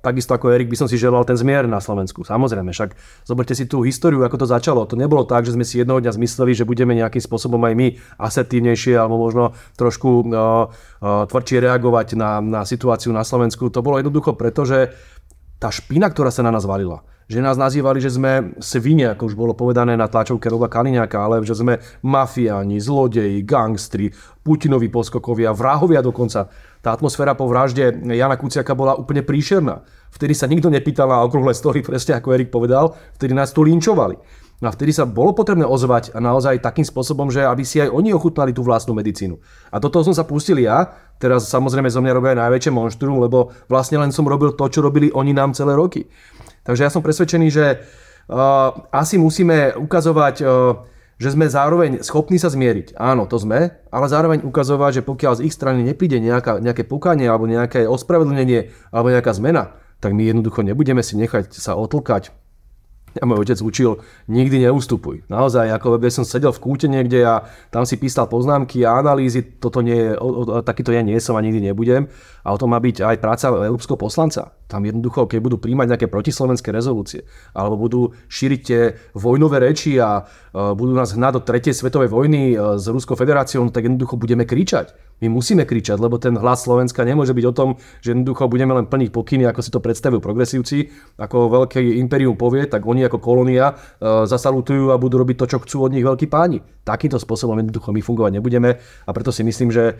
takisto ako Erik by som si želal ten zmier na Slovensku. Samozrejme, však zoberte si tú históriu, ako to začalo. To nebolo tak, že sme si jednoho dňa zmysleli, že budeme nejakým spôsobom aj my asertívnejšie alebo možno trošku uh, uh, tvrdšie reagovať na, na situáciu na Slovensku. To bolo jednoducho preto, že tá špina, ktorá sa na nás valila, že nás nazývali, že sme svinia, ako už bolo povedané na tlačovke Roba Kaliňáka, ale že sme mafiáni, zlodeji, gangstri, Putinovi poskokovia, vrahovia dokonca. Tá atmosféra po vražde Jana Kuciaka bola úplne príšerná. Vtedy sa nikto nepýtal na okrúhle stoly, presne ako Erik povedal, vtedy nás tu linčovali. No a vtedy sa bolo potrebné ozvať a naozaj takým spôsobom, že aby si aj oni ochutnali tú vlastnú medicínu. A do toho som sa pustil ja, teraz samozrejme zo mňa robia najväčšie monštrum, lebo vlastne len som robil to, čo robili oni nám celé roky. Takže ja som presvedčený, že uh, asi musíme ukazovať, uh, že sme zároveň schopní sa zmieriť. Áno, to sme, ale zároveň ukazovať, že pokiaľ z ich strany nepríde nejaká, nejaké pokanie alebo nejaké ospravedlnenie alebo nejaká zmena, tak my jednoducho nebudeme si nechať sa otlkať. A môj otec učil, nikdy neustupuj. Naozaj, ako ja som sedel v kúte niekde a tam si písal poznámky a analýzy, toto nie o, o, takýto ja nie som a nikdy nebudem. A o tom má byť aj práca európskeho poslanca. Tam jednoducho, keď budú príjmať nejaké protislovenské rezolúcie, alebo budú šíriť tie vojnové reči a e, budú nás hnať do tretej svetovej vojny e, s Ruskou federáciou, no tak jednoducho budeme kričať. My musíme kričať, lebo ten hlas Slovenska nemôže byť o tom, že jednoducho budeme len plniť pokyny, ako si to predstavujú progresívci. Ako veľké imperium povie, tak oni ako kolónia e, zasalutujú a budú robiť to, čo chcú od nich veľkí páni. Takýmto spôsobom jednoducho my fungovať nebudeme a preto si myslím, že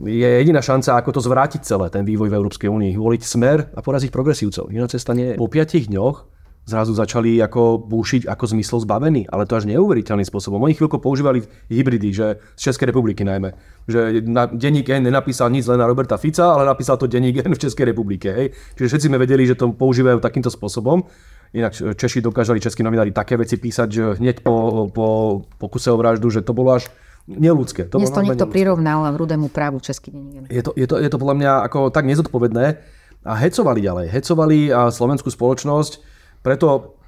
je jediná šanca, ako to zvrátiť celé, ten vývoj v Európskej únii. Voliť smer a poraziť progresívcov. Iná cesta nie je. Po piatich dňoch zrazu začali ako búšiť ako zmysel zbavení, ale to až neuveriteľným spôsobom. Oni chvíľko používali hybridy, že z Českej republiky najmä. Že na, denník N nenapísal nič len na Roberta Fica, ale napísal to denník N v Českej republike. Hej. Čiže všetci sme vedeli, že to používajú takýmto spôsobom. Inak Češi dokázali, českí novinári také veci písať, že hneď po, po pokuse o vraždu, že to bolo až neludské. To Dnes to niekto neludské. prirovnal rudému právu český denník. Je to, je, to, je to podľa mňa ako tak nezodpovedné a hecovali ďalej. Hecovali slovenskú spoločnosť, preto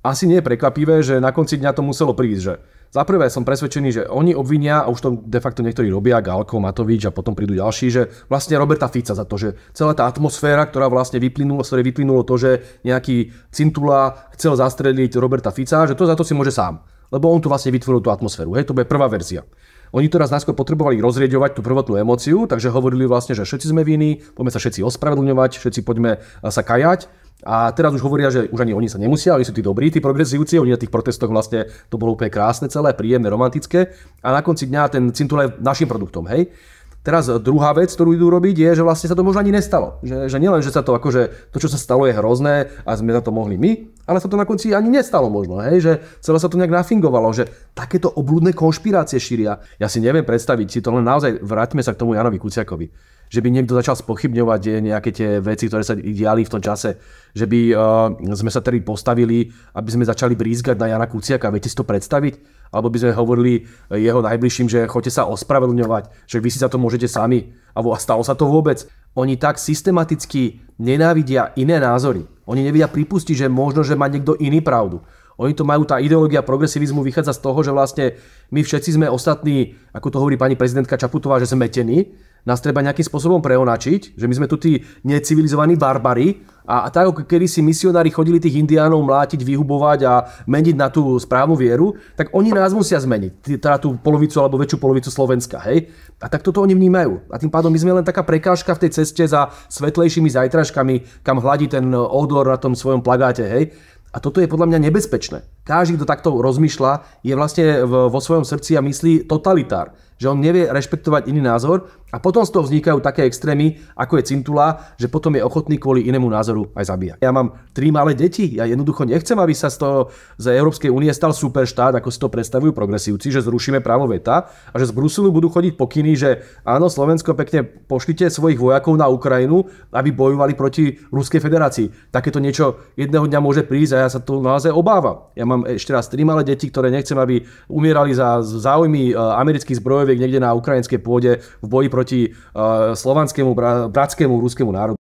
asi nie je prekvapivé, že na konci dňa to muselo prísť, že za prvé som presvedčený, že oni obvinia, a už to de facto niektorí robia, Galko, Matovič a potom prídu ďalší, že vlastne Roberta Fica za to, že celá tá atmosféra, ktorá vlastne vyplynula, z vyplynulo to, že nejaký Cintula chcel zastreliť Roberta Fica, že to za to si môže sám. Lebo on tu vlastne vytvoril tú atmosféru. Hej, to bude prvá verzia. Oni teraz najskôr potrebovali rozrieďovať tú prvotnú emociu, takže hovorili vlastne, že všetci sme viny, poďme sa všetci ospravedlňovať, všetci poďme eh, sa kajať. A teraz už hovoria, že už ani oni sa nemusia, oni sú tí dobrí, tí progresívci, oni na tých protestoch vlastne to bolo úplne krásne celé, príjemné, romantické. A na konci dňa ten cintulaj je našim produktom, hej. Teraz druhá vec, ktorú idú robiť, je, že vlastne sa to možno ani nestalo. Že, že nielen, že sa to akože, to, čo sa stalo, je hrozné a sme za to mohli my, ale sa to na konci ani nestalo možno, hej, že celé sa to nejak nafingovalo, že takéto obľudné konšpirácie šíria. Ja si neviem predstaviť, si to len naozaj, vráťme sa k tomu Janovi Kuciakovi že by niekto začal spochybňovať eh, nejaké tie veci, ktoré sa diali v tom čase, že by uh, sme sa tedy postavili, aby sme začali brízgať na Jana Kuciaka. Viete si to predstaviť? alebo by sme hovorili e, jeho najbližším, že choďte sa ospravedlňovať, že vy si za to môžete sami. A stalo sa to vôbec. Oni tak systematicky nenávidia iné názory. Oni nevidia pripustiť, že možno, že má niekto iný pravdu. Oni to majú, tá ideológia progresivizmu vychádza z toho, že vlastne my všetci sme ostatní, ako to hovorí pani prezidentka Čaputová, že sme tení, nás treba nejakým spôsobom preonačiť, že my sme tu tí necivilizovaní barbary, a, a tak ako kedy si misionári chodili tých indiánov mlátiť, vyhubovať a meniť na tú správnu vieru, tak oni nás musia zmeniť, teda tú polovicu alebo väčšiu polovicu Slovenska, hej? A tak toto oni vnímajú. A tým pádom my sme len taká prekážka v tej ceste za svetlejšími zajtražkami, kam hladí ten odor na tom svojom plagáte, hej? A toto je podľa mňa nebezpečné. Každý, kto takto rozmýšľa, je vlastne vo svojom srdci a myslí totalitár že on nevie rešpektovať iný názor a potom z toho vznikajú také extrémy, ako je cintula, že potom je ochotný kvôli inému názoru aj zabíjať. Ja mám tri malé deti, ja jednoducho nechcem, aby sa z toho z Európskej únie stal superštát, ako si to predstavujú progresívci, že zrušíme právo veta a že z Bruselu budú chodiť pokyny, že áno, Slovensko pekne pošlite svojich vojakov na Ukrajinu, aby bojovali proti Ruskej federácii. Takéto niečo jedného dňa môže prísť a ja sa tu naozaj obávam. Ja mám mám ešte raz tri malé deti, ktoré nechcem, aby umierali za záujmy e, amerických zbrojoviek niekde na ukrajinskej pôde v boji proti e, slovanskému, bratskému, ruskému národu.